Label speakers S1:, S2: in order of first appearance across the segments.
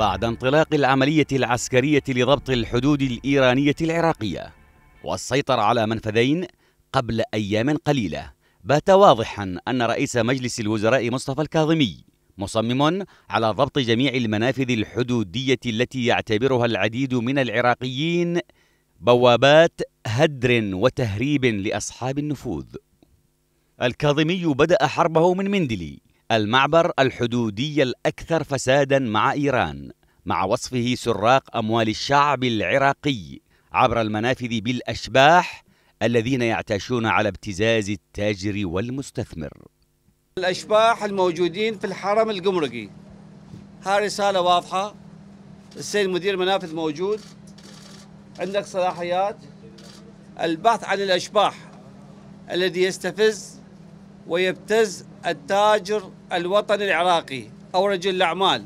S1: بعد انطلاق العملية العسكرية لضبط الحدود الإيرانية العراقية والسيطرة على منفذين قبل أيام قليلة بات واضحا أن رئيس مجلس الوزراء مصطفى الكاظمي مصمم على ضبط جميع المنافذ الحدودية التي يعتبرها العديد من العراقيين بوابات هدر وتهريب لأصحاب النفوذ الكاظمي بدأ حربه من مندلي المعبر الحدودي الأكثر فسادا مع إيران مع وصفه سراق أموال الشعب العراقي عبر المنافذ بالأشباح الذين يعتاشون على ابتزاز التاجر والمستثمر
S2: الأشباح الموجودين في الحرم القمرقي ها رسالة واضحة السيد مدير منافذ موجود عندك صلاحيات البحث عن الأشباح الذي يستفز ويبتز التاجر الوطني العراقي أو رجل الأعمال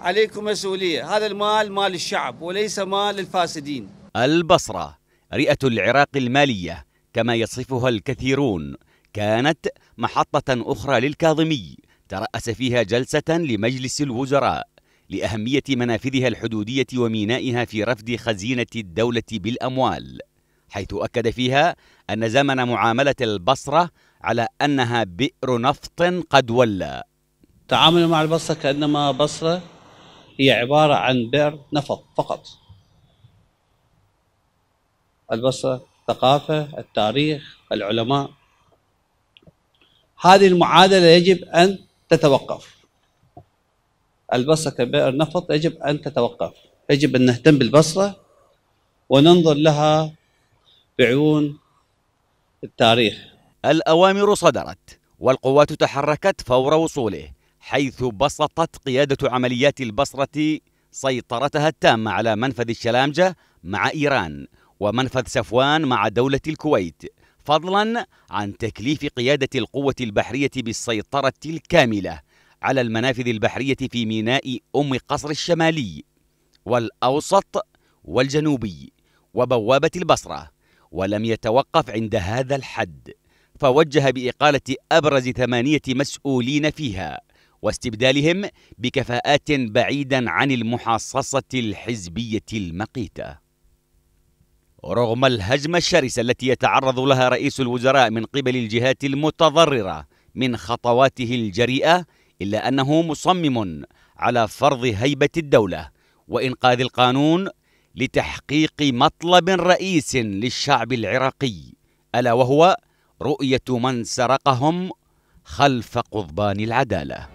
S2: عليكم مسؤولية هذا المال مال الشعب وليس مال الفاسدين
S1: البصرة رئة العراق المالية كما يصفها الكثيرون كانت محطة أخرى للكاظمي ترأس فيها جلسة لمجلس الوزراء لأهمية منافذها الحدودية ومينائها في رفض خزينة الدولة بالأموال حيث أكد فيها أن زمن معاملة البصرة على أنها بئر
S3: نفط قد ولى تعاملوا مع البصرة كأنما بصرة هي عبارة عن بئر نفط فقط البصرة الثقافة التاريخ العلماء هذه المعادلة يجب أن تتوقف البصرة كبئر نفط يجب أن تتوقف يجب أن نهتم بالبصرة وننظر لها بعيون التاريخ الأوامر صدرت
S1: والقوات تحركت فور وصوله حيث بسطت قيادة عمليات البصرة سيطرتها التامة على منفذ الشلامجة مع إيران ومنفذ سفوان مع دولة الكويت فضلا عن تكليف قيادة القوة البحرية بالسيطرة الكاملة على المنافذ البحرية في ميناء أم قصر الشمالي والأوسط والجنوبي وبوابة البصرة ولم يتوقف عند هذا الحد فوجه بإقالة أبرز ثمانية مسؤولين فيها واستبدالهم بكفاءات بعيدا عن المحاصصة الحزبية المقيته رغم الهجمة الشرسة التي يتعرض لها رئيس الوزراء من قبل الجهات المتضررة من خطواته الجريئة إلا أنه مصمم على فرض هيبة الدولة وإنقاذ القانون لتحقيق مطلب رئيس للشعب العراقي ألا وهو رؤية من سرقهم خلف قضبان العدالة